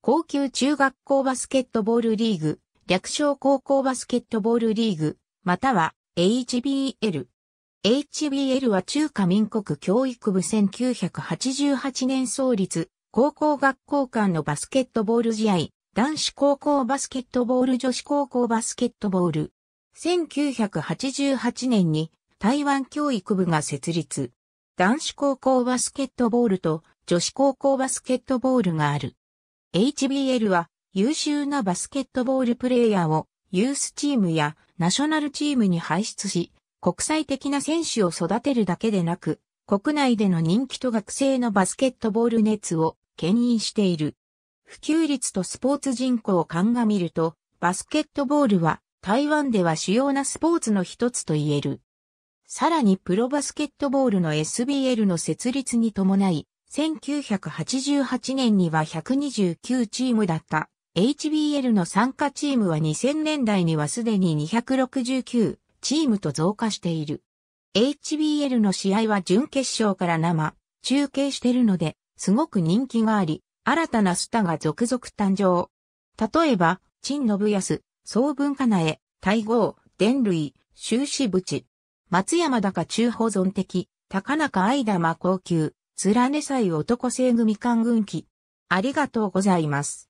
高級中学校バスケットボールリーグ、略称高校バスケットボールリーグ、または HBL。HBL は中華民国教育部1988年創立、高校学校間のバスケットボール試合、男子高校バスケットボール女子高校バスケットボール。1988年に台湾教育部が設立。男子高校バスケットボールと女子高校バスケットボールがある。HBL は優秀なバスケットボールプレイヤーをユースチームやナショナルチームに輩出し、国際的な選手を育てるだけでなく、国内での人気と学生のバスケットボール熱を牽引している。普及率とスポーツ人口を鑑みると、バスケットボールは台湾では主要なスポーツの一つと言える。さらにプロバスケットボールの SBL の設立に伴い、1988年には129チームだった HBL の参加チームは2000年代にはすでに269チームと増加している。HBL の試合は準決勝から生、中継してるので、すごく人気があり、新たなスターが続々誕生。例えば、陳信康、総文化苗、大豪、伝類、終始淵。松山高中保存的、高中愛玉高級、連ね祭男性組官軍旗。ありがとうございます。